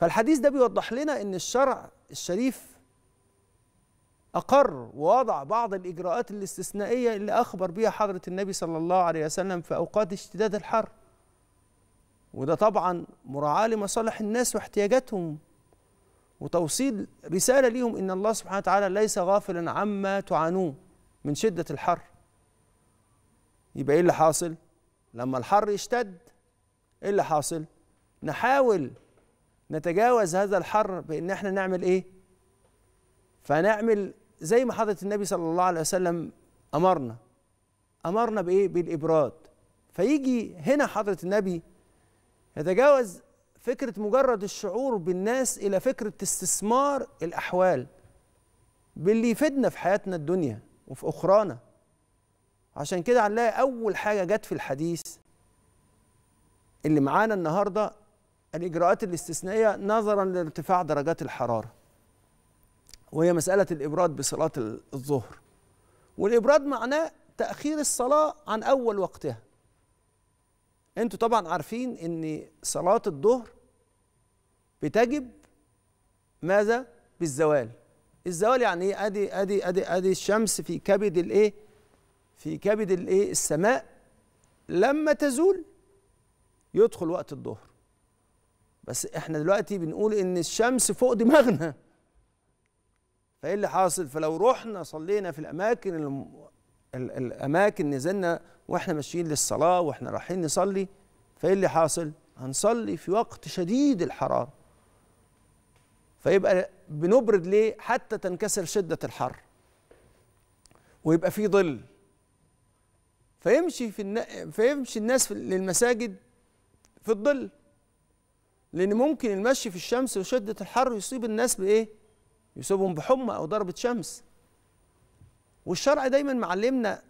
فالحديث ده بيوضح لنا ان الشرع الشريف أقر ووضع بعض الإجراءات الاستثنائية اللي أخبر بها حضرة النبي صلى الله عليه وسلم في أوقات اشتداد الحر وده طبعا مراعاة لمصالح الناس واحتياجاتهم وتوصيل رسالة ليهم إن الله سبحانه وتعالى ليس غافلا عما تعانوه من شدة الحر يبقى إيه اللي حاصل؟ لما الحر يشتد إيه اللي حاصل؟ نحاول نتجاوز هذا الحر بان احنا نعمل ايه فنعمل زي ما حضره النبي صلى الله عليه وسلم امرنا امرنا بايه بالابراد فيجي هنا حضره النبي يتجاوز فكره مجرد الشعور بالناس الى فكره استثمار الاحوال باللي يفيدنا في حياتنا الدنيا وفي اخرانا عشان كده هنلاقي اول حاجه جت في الحديث اللي معانا النهارده الإجراءات الاستثنائية نظرا لارتفاع درجات الحرارة وهي مسألة الإبراد بصلاة الظهر والإبراد معناه تأخير الصلاة عن أول وقتها أنتوا طبعا عارفين أن صلاة الظهر بتجب ماذا؟ بالزوال الزوال يعني ايه؟ ادي ادي ادي ادي الشمس في كبد الايه؟ في كبد الايه؟ السماء لما تزول يدخل وقت الظهر بس احنا دلوقتي بنقول ان الشمس فوق دماغنا فايه اللي حاصل فلو رحنا صلينا في الاماكن الاماكن نزلنا واحنا ماشيين للصلاه واحنا رايحين نصلي فايه اللي حاصل هنصلي في وقت شديد الحراره فيبقى بنبرد ليه حتى تنكسر شده الحر ويبقى في ظل فيمشي في النا... فيمشي الناس في... للمساجد في الظل لأن ممكن المشي في الشمس وشدة الحر يصيب الناس بإيه؟ يصيبهم بحمى أو ضربة شمس والشرع دايما معلمنا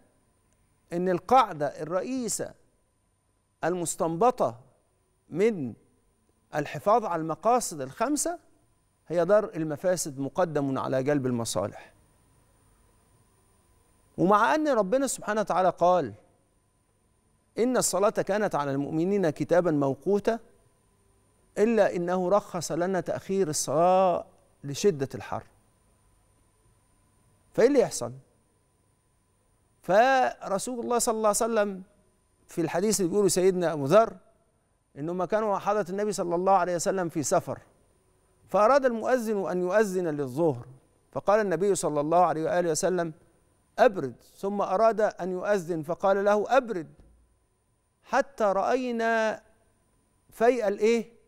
ان القاعده الرئيسه المستنبطه من الحفاظ على المقاصد الخمسه هي درء المفاسد مقدم على جلب المصالح ومع ان ربنا سبحانه وتعالى قال ان الصلاه كانت على المؤمنين كتابا موقوتا إلا أنه رخص لنا تأخير الصلاة لشدة الحر فإيه اللي يحصل؟ فرسول الله صلى الله عليه وسلم في الحديث اللي بيقوله سيدنا أبو ذر إنهم كانوا حضرة النبي صلى الله عليه وسلم في سفر فأراد المؤذن أن يؤذن للظهر فقال النبي صلى الله عليه وآله وسلم أبرد ثم أراد أن يؤذن فقال له أبرد حتى رأينا فيء الإيه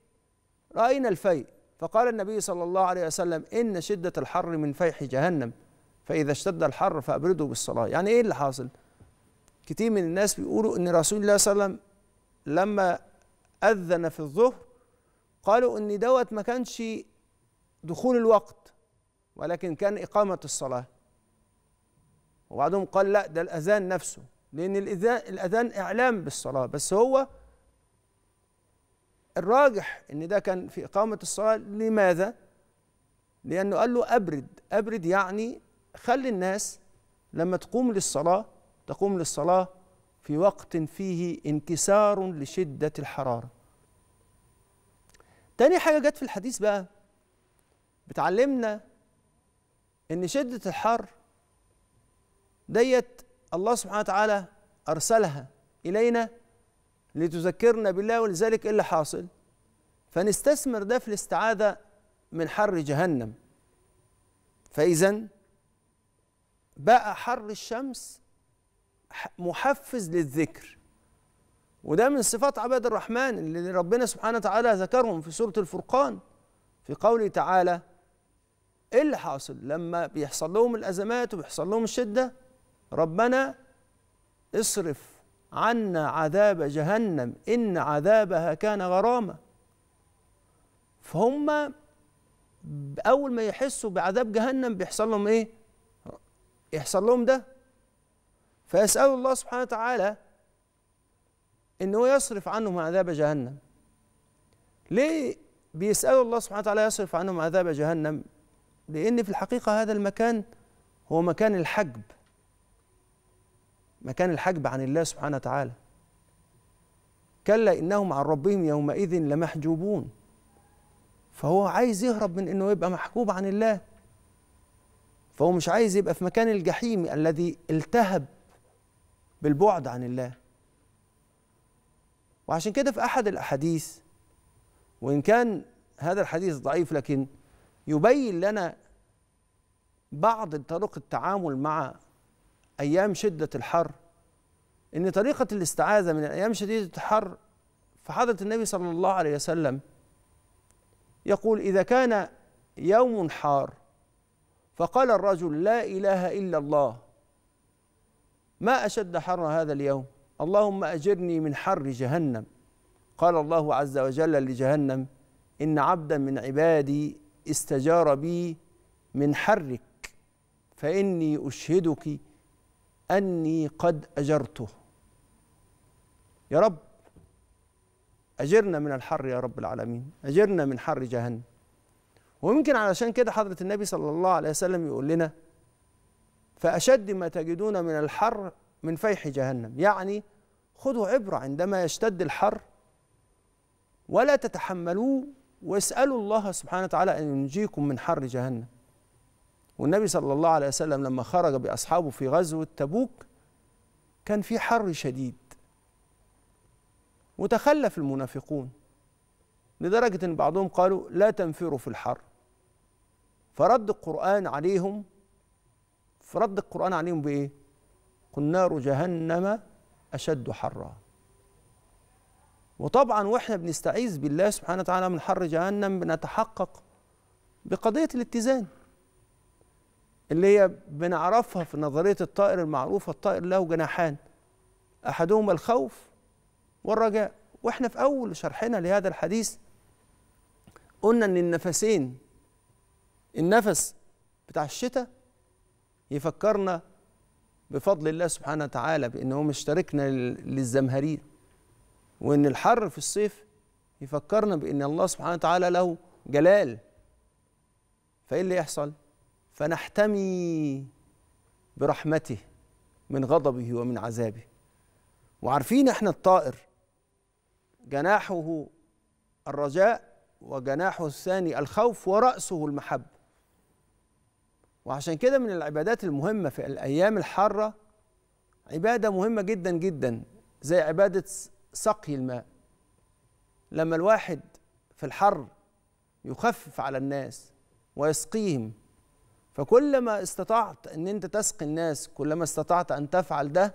راينا الفيء فقال النبي صلى الله عليه وسلم ان شده الحر من فيح جهنم فاذا اشتد الحر فابردوا بالصلاه يعني ايه اللي حاصل كتير من الناس بيقولوا ان رسول الله صلى الله عليه وسلم لما اذن في الظهر قالوا ان دوت ما كانش دخول الوقت ولكن كان اقامه الصلاه وبعضهم قال لا ده الاذان نفسه لان الاذان الاذان اعلام بالصلاه بس هو الراجح ان ده كان في اقامه الصلاه لماذا لانه قال له ابرد ابرد يعني خلي الناس لما تقوم للصلاه تقوم للصلاه في وقت فيه انكسار لشده الحراره تاني حاجه جت في الحديث بقى بتعلمنا ان شده الحر ديت الله سبحانه وتعالى ارسلها الينا لتذكرنا بالله ولذلك إيه اللي حاصل فنستثمر ده في الاستعاذة من حر جهنم فإذا بقى حر الشمس محفز للذكر وده من صفات عباد الرحمن اللي ربنا سبحانه وتعالى ذكرهم في سورة الفرقان في قوله تعالى ايه اللي حاصل لما بيحصل لهم الازمات وبيحصل لهم الشده ربنا اصرف عنا عذاب جهنم إن عذابها كان غراما فهم أول ما يحسوا بعذاب جهنم بيحصل لهم إيه؟ يحصل لهم ده فيسألوا الله سبحانه وتعالى إن هو يصرف عنهم عذاب جهنم ليه بيسألوا الله سبحانه وتعالى يصرف عنهم عذاب جهنم لأن في الحقيقة هذا المكان هو مكان الحجب مكان الحجب عن الله سبحانه وتعالى كلا إنهم عن ربهم يومئذ لمحجوبون فهو عايز يهرب من إنه يبقى محجوب عن الله فهو مش عايز يبقى في مكان الجحيم الذي التهب بالبعد عن الله وعشان كده في أحد الأحاديث وإن كان هذا الحديث ضعيف لكن يبين لنا بعض طرق التعامل مع أيام شدة الحر إن طريقة الاستعاذة من الأيام شديدة الحر فحضرة النبي صلى الله عليه وسلم يقول إذا كان يوم حار فقال الرجل لا إله إلا الله ما أشد حر هذا اليوم اللهم أجرني من حر جهنم قال الله عز وجل لجهنم إن عبدا من عبادي استجار بي من حرك فإني أشهدك أني قد أجرته يا رب أجرنا من الحر يا رب العالمين أجرنا من حر جهنم ويمكن علشان كده حضرة النبي صلى الله عليه وسلم يقول لنا فأشد ما تجدون من الحر من فيح جهنم يعني خذوا عبرة عندما يشتد الحر ولا تتحملوه واسألوا الله سبحانه وتعالى أن ينجيكم من حر جهنم والنبي صلى الله عليه وسلم لما خرج بأصحابه في غزوة تبوك كان في حر شديد وتخلف المنافقون لدرجة أن بعضهم قالوا لا تنفروا في الحر فرد القرآن عليهم فرد القرآن عليهم بإيه؟ قل نار جهنم أشد حرا وطبعا واحنا بنستعيذ بالله سبحانه وتعالى من حر جهنم بنتحقق بقضية الاتزان اللي هي بنعرفها في نظريه الطائر المعروفه الطائر له جناحان احدهما الخوف والرجاء واحنا في اول شرحنا لهذا الحديث قلنا ان النفسين النفس بتاع الشتاء يفكرنا بفضل الله سبحانه وتعالى بانه مشتركنا للزمهرير وان الحر في الصيف يفكرنا بان الله سبحانه وتعالى له جلال فايه اللي يحصل فنحتمي برحمته من غضبه ومن عذابه وعارفين احنا الطائر جناحه الرجاء وجناحه الثاني الخوف ورأسه المحبة وعشان كده من العبادات المهمة في الأيام الحارة عبادة مهمة جدا جدا زي عبادة سقي الماء لما الواحد في الحر يخفف على الناس ويسقيهم فكلما استطعت ان انت تسقي الناس كلما استطعت ان تفعل ده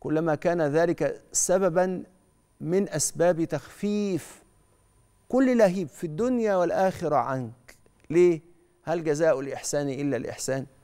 كلما كان ذلك سببا من اسباب تخفيف كل لهيب في الدنيا والاخره عنك ليه هل جزاء الاحسان الا الاحسان